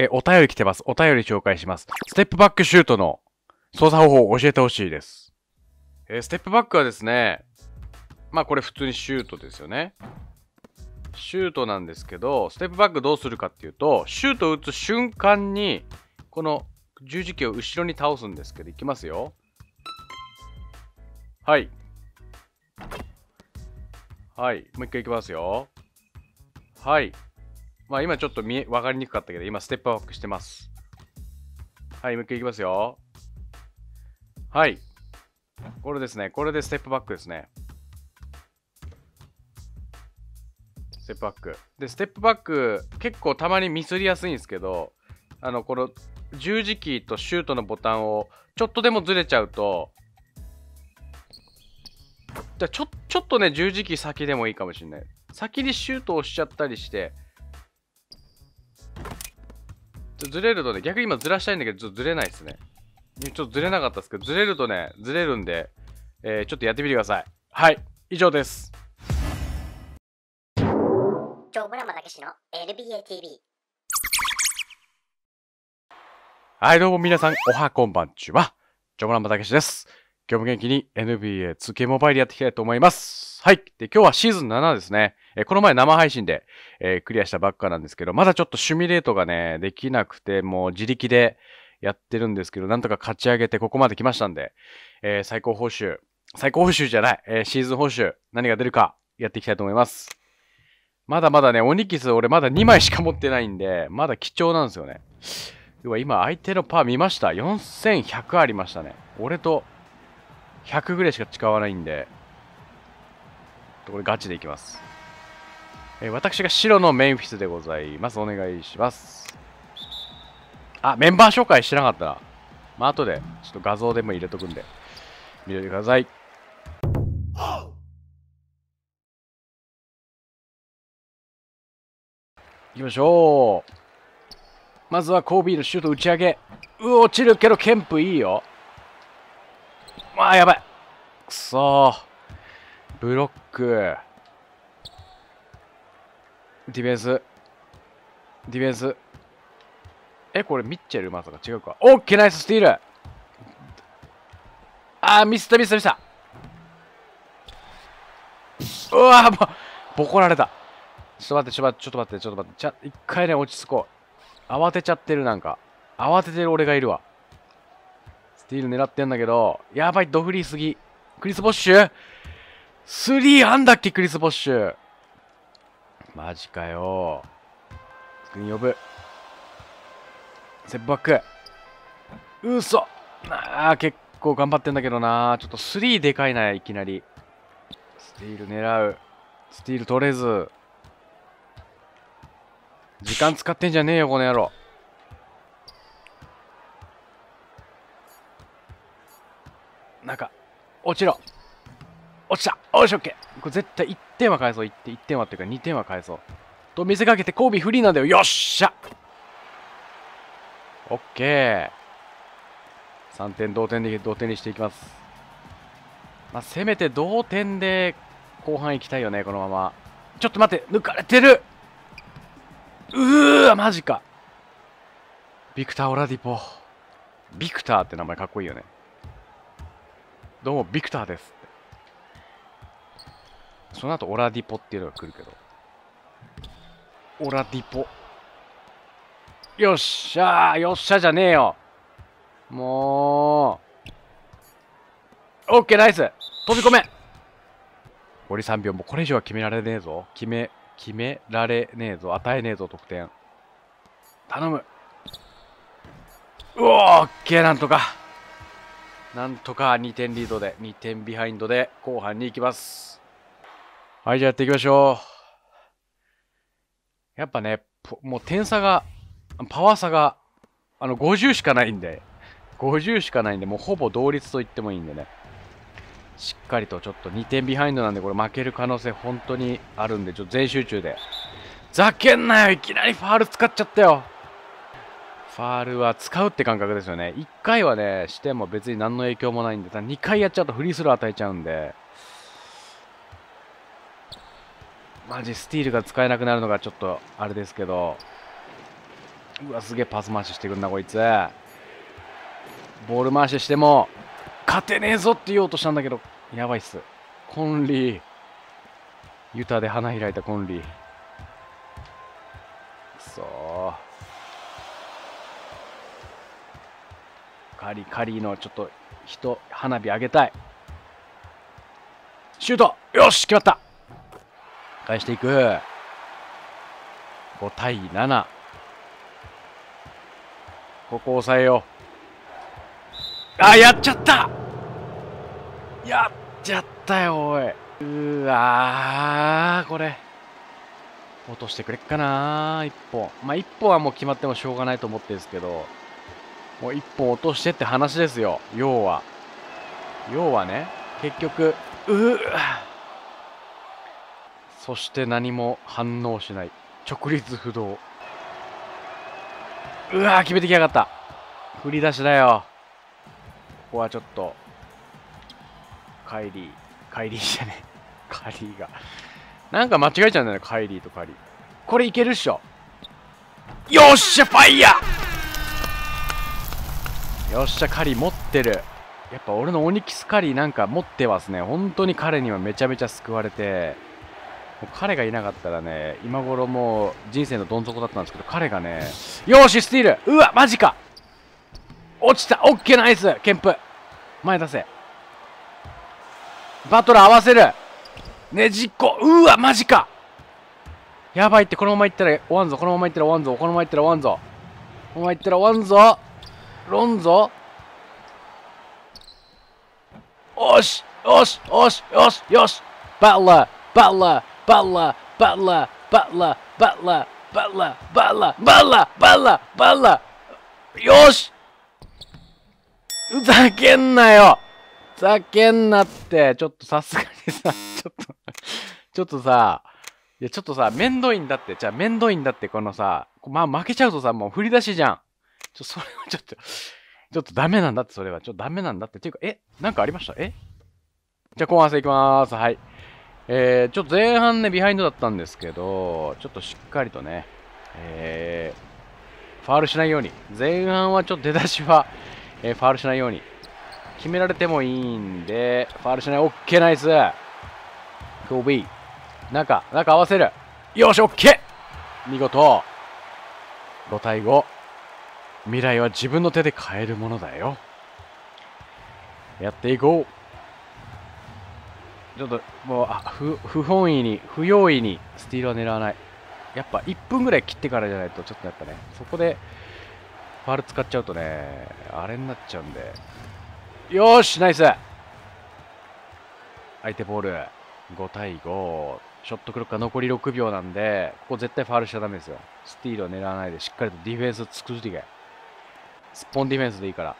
え、お便り来てます。お便り紹介します。ステップバックシュートの操作方法を教えてほしいです。えー、ステップバックはですね、まあこれ普通にシュートですよね。シュートなんですけど、ステップバックどうするかっていうと、シュートを打つ瞬間に、この十字キーを後ろに倒すんですけど、いきますよ。はい。はい、もう一回いきますよ。はい。まあ今ちょっと見え、わかりにくかったけど、今ステップアップしてます。はい、もう一回いきますよ。はい。これですね。これでステップバックですね。ステップバック。で、ステップバック、結構たまにミスりやすいんですけど、あの、この十字キーとシュートのボタンをちょっとでもずれちゃうと、じゃちょ、ちょっとね、十字キー先でもいいかもしれない。先にシュートをしちゃったりして、ずれるとね、逆に今ずらしたいんだけど、ちょっとずれないですね。ちょっとずれなかったですけど、ずれるとね、ずれるんで、えー、ちょっとやってみてください。はい、以上です。はいどうも皆さんおはこんばんちはジョムラマタケシです。今日も元気に NBA2K モバイルやっていきたいと思います。。はい。で、今日はシーズン7ですね。えー、この前生配信で、えー、クリアしたばっかなんですけど、まだちょっとシミュレートがね、できなくて、もう自力でやってるんですけど、なんとか勝ち上げてここまで来ましたんで、えー、最高報酬、最高報酬じゃない、えシーズン報酬、何が出るか、やっていきたいと思います。まだまだね、オニキス俺まだ2枚しか持ってないんで、まだ貴重なんですよね。要は今相手のパー見ました。4100ありましたね。俺と100ぐらいしか使わないんで、とこれガチでいきます。えー、私が白のメンフィスでございます。お願いします。あ、メンバー紹介してなかったまあ、後で、ちょっと画像でも入れとくんで、見ててください。いきましょう。まずはコービーのシュート打ち上げ。う、落ちるけど、ケンプいいよ。まあ、やばい。くそー。ブロック。ディフェンス。ディフェンス。え、これミッチェルまさか違うか。オッケーナイススティールあー、ミスったミスったミスった。うわー、ボコられた。ちょっと待って、ちょっと待って、ちょっと待って、ちょっと待って。ちゃ、一回ね、落ち着こう。慌てちゃってる、なんか。慌ててる俺がいるわ。スティール狙ってんだけど、やばい、ドフリーすぎ。クリス・ボッシュスリーあんだっけクリス・ボッシュ。マジかよ。君呼ぶ。セップバック。うそ。ああ、結構頑張ってんだけどな。ちょっとスリーでかいな、いきなり。スティール狙う。スティール取れず。時間使ってんじゃねえよ、この野郎。中、落ちろ。落ちたおし、オッケーこれ絶対1点は返そう。1点、点はっていうか2点は返そう。と見せかけて、コービーフリーなんだよ。よっしゃオッケー !3 点同点で、同点にしていきます。まあ、せめて同点で後半行きたいよね、このまま。ちょっと待って、抜かれてるうーわ、マジか。ビクター・オラディポ。ビクターって名前かっこいいよね。どうも、ビクターです。その後、オラディポっていうのが来るけど。オラディポ。よっしゃーよっしゃじゃねえよもうオッケーナイス飛び込め堀3秒もうこれ以上は決められねえぞ決め決められねえぞ与えねえぞ得点頼むうおオッケーなんとかなんとか2点リードで2点ビハインドで後半に行きますはい、じゃあやっていきましょう。やっぱね、もう点差が、パワー差が、あの、50しかないんで、50しかないんで、もうほぼ同率と言ってもいいんでね。しっかりとちょっと2点ビハインドなんで、これ負ける可能性本当にあるんで、ちょっと全集中で。ざけんなよいきなりファール使っちゃったよファールは使うって感覚ですよね。1回はね、しても別に何の影響もないんで、ただ2回やっちゃうとフリースロー与えちゃうんで、マジスティールが使えなくなるのがちょっとあれですけどうわすげえパス回ししてくんなこいつボール回ししても勝てねえぞって言おうとしたんだけどやばいっすコンリーユタで花開いたコンリーくそカリカリーのちょっと人花火あげたいシュートよし決まった返していく5対7ここ抑えようあやっちゃったやっちゃったよおいうわこれ落としてくれっかな一本まあ一本はもう決まってもしょうがないと思ってですけどもう一本落としてって話ですよ要は要はね結局うわそして何も反応しない直立不動うわー決めてきやがった振り出しだよここはちょっとカイリーカイリーじゃね カリーがなんか間違えちゃうんだよねカイリーとカリーこれいけるっしょよっしゃファイヤーよっしゃカリー持ってるやっぱ俺のオニキスカリーなんか持ってますね本当に彼にはめちゃめちゃ救われて彼がいなかったらね、今頃もう人生のどん底だったんですけど、彼がね、よし、スティールうわ、マジか落ちたオッケーナイスケンプ前出せバトル合わせるねじっこうわ、マジかやばいって、このままいったら終わんぞ、このままいったら終わんぞ、このままいったら終わんぞ。このままいったら終わんぞ。ロンゾよしよしよしよしよしバトラバトラー Butler, Butler, Butler, Butler, Butler, Butler, Butler, Butler, Butler. よしふざけんなよふざけんなって、ちょっとさすがにさ、ちょっとちょっとさ、いや、ちょっとさ、めんどいんだって、じゃあめんどいんだって、このさ、まあ負けちゃうとさ、もう振り出しじゃん。ちょ、それは ちょっとちょっとダメなんだって、それは。ちょっとダメなんだって。っていうか、えなんかありましたえじゃあ後半戦いきまーす。はい。えー、ちょっと前半ね、ビハインドだったんですけど、ちょっとしっかりとね、えー、ファールしないように、前半はちょっと出だしは、えー、ファールしないように、決められてもいいんで、ファールしない、オッケーナイスビ b 中、中合わせるよし、オッケー見事 !5 対5。未来は自分の手で変えるものだよ。やっていこうちょっともうあ不不本意に不用意にスティールは狙わないやっぱ1分ぐらい切ってからじゃないとちょっとやっぱねそこでファール使っちゃうとねあれになっちゃうんでよしナイス相手ボール5対5ショットクロックが残り6秒なんでここ絶対ファールしちゃだめですよスティールを狙わないでしっかりとディフェンス作っていけスッポンディフェンスでいいから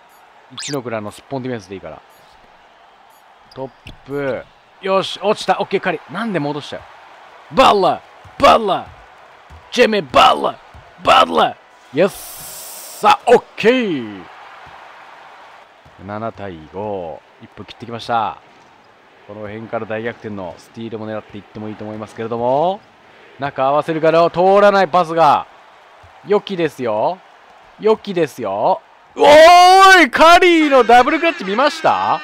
一ノ倉のスッポンディフェンスでいいからトップよし、落ちた。オッケー、狩り。なんで戻したよ。バッラバッラジェミバッラバッライエスさあ、オッケー !7 対5。1分切ってきました。この辺から大逆転のスティールも狙っていってもいいと思いますけれども、中合わせるから通らないパスが、良きですよ。良きですよ。おーいカリーのダブルクラッチ見ました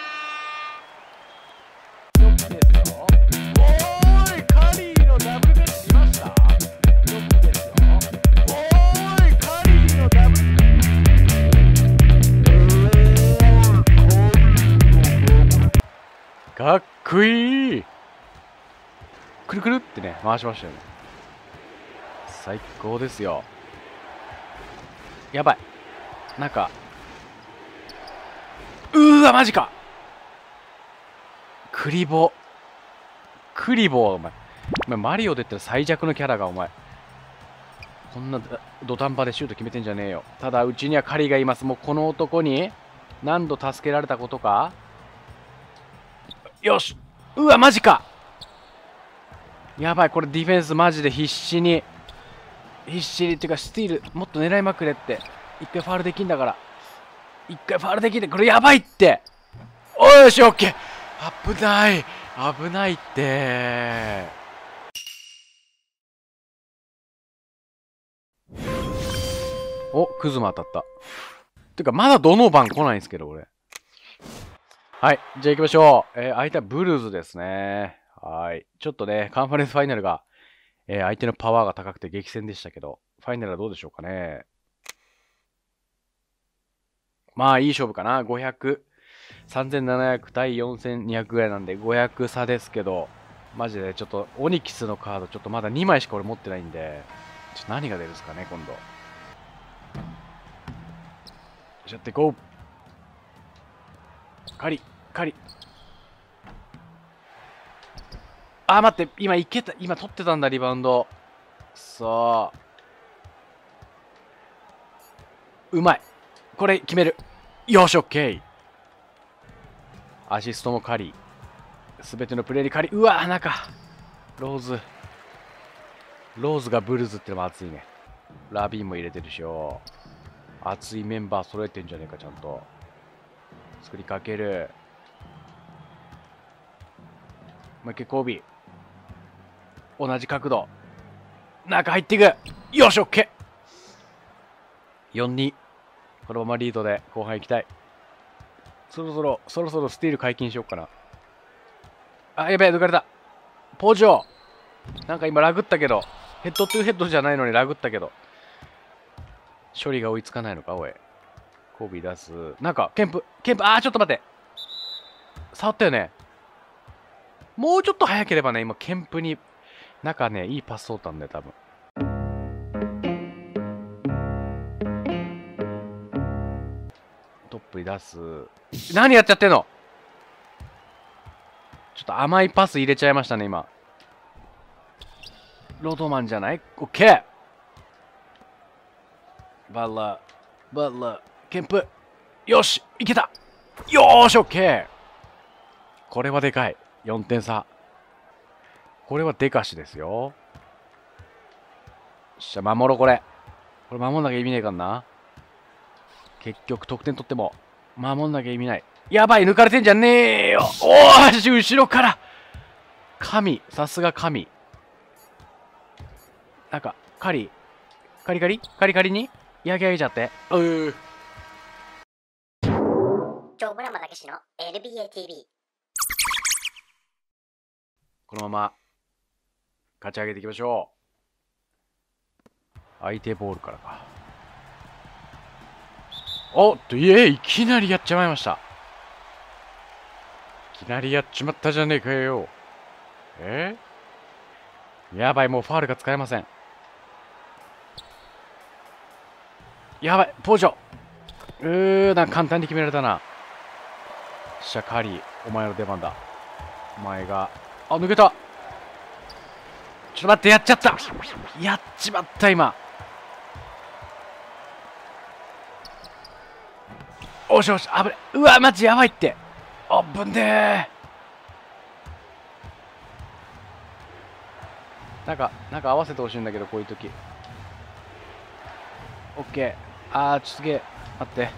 クイーくるくるってね、回しましたよね。最高ですよ。やばい。なんか、うーわ、マジかクリボ。クリボはお前。お前、マリオで言ったら最弱のキャラが、お前。こんな土壇場でシュート決めてんじゃねえよ。ただ、うちにはカリがいます。もうこの男に何度助けられたことか。よしうわマジかやばいこれディフェンスマジで必死に必死にっていうかスティールもっと狙いまくれって一回ファールできんだから一回ファールできんだこれやばいっておよしオッケー危ない危ないっておクズも当たったっていうかまだどの番来ないんですけど俺はい。じゃあ行きましょう。えー、相手はブルーズですね。はい。ちょっとね、カンファレンスファイナルが、えー、相手のパワーが高くて激戦でしたけど、ファイナルはどうでしょうかね。まあ、いい勝負かな。500、3700対4200ぐらいなんで、500差ですけど、マジでちょっと、オニキスのカード、ちょっとまだ2枚しか俺持ってないんで、ちょっと何が出るんですかね、今度。よっしゃっていこう。カリカリあ待って今いけた今取ってたんだリバウンドさあうまいこれ決めるよしオッケーアシストもカリすべてのプレーにカリうわ中ローズローズがブルーズってのも熱いねラビーンも入れてるしよ熱いメンバー揃えてんじゃねえかちゃんと作りかけるもう一回同じ角度中入っていくよし OK42 このままリードで後半行きたいそろそろそろそろスティール解禁しようかなあやべえ抜かれたポジョなんか今ラグったけどヘッドトゥヘッドじゃないのにラグったけど処理が追いつかないのかおいコビ出す。なんか、ケンプ、ケンプ、あー、ちょっと待って。触ったよね。もうちょっと早ければね、今、ケンプに、かね、いいパス通ったんだよ、多分。トップに出す。何やっちゃってんのちょっと甘いパス入れちゃいましたね、今。ロドマンじゃないオッケーバッラバッラケンプ。よしいけたよーし !OK! これはでかい。4点差。これはでかしですよ。よっしゃ、守ろう、これ。これ守んなきゃ意味ねえかんな。結局、得点取っても、守んなきゃ意味ない。やばい、抜かれてんじゃねえよおーし、後ろから神、さすが神。なんか、狩り、カリカリカリカリに焼き上げちゃって。うー。長村たけしの NBA TV このまま勝ち上げていきましょう相手ボールからかおっといえいきなりやっちまいましたいきなりやっちまったじゃねえかよえやばいもうファールが使えませんやばいポージョうーな簡単に決められたなしゃカリお前の出番だお前があ抜けたちょっと待ってやっちゃったやっちまった今おしおし危ないうわマジやばいってあぶプンなんかなんか合わせてほしいんだけどこういう時オッケーあーちょっとすげえ待って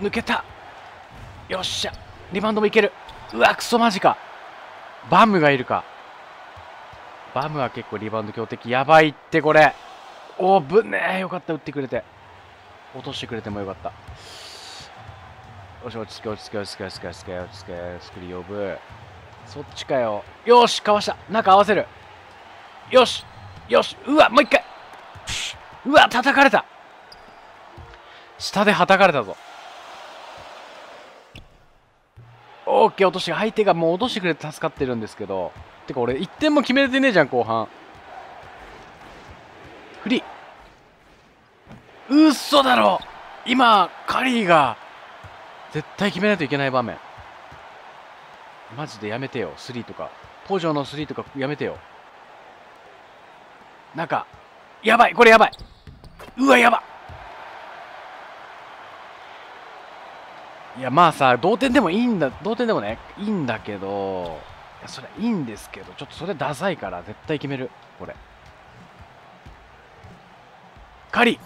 抜けたよっしゃリバウンドもいけるうわクソマジかバムがいるかバムは結構リバウンド強敵やばいってこれおぶねーよかった打ってくれて落としてくれてもよかったよし落ち着け落ち着け落ち着け落ち着け落ち着け落ち着けスクリー呼ぶそっちかよよしかわした中合わせるよしよしうわもう一回うわ叩かれた下ではたかれたぞッケー落とし相手がもう落としてくれて助かってるんですけどてか俺1点も決めれてねえじゃん後半フリー嘘だろ今カリーが絶対決めないといけない場面マジでやめてよ3とか東場の3とかやめてよなんかやばいこれやばいうわやばいやまあさ同点でもいいんだ同点でもねいいんだけどいやそれいいんですけどちょっとそれダサいから絶対決めるこれ狩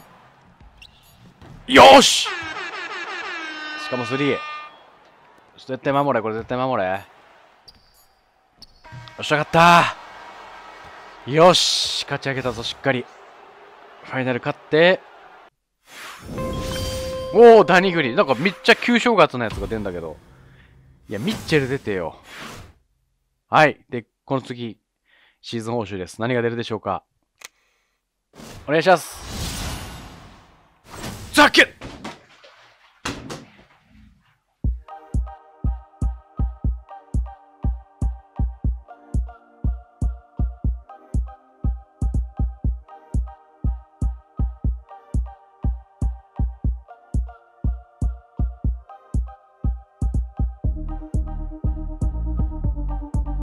りよししかも3ちょっと絶対守れこれ絶対守れよっしゃかったよし勝ち上げたぞしっかりファイナル勝っておおダニグリなんかめっちゃ旧正月のやつが出んだけどいやミッチェル出てよはいでこの次シーズン報酬です何が出るでしょうかお願いしますザケ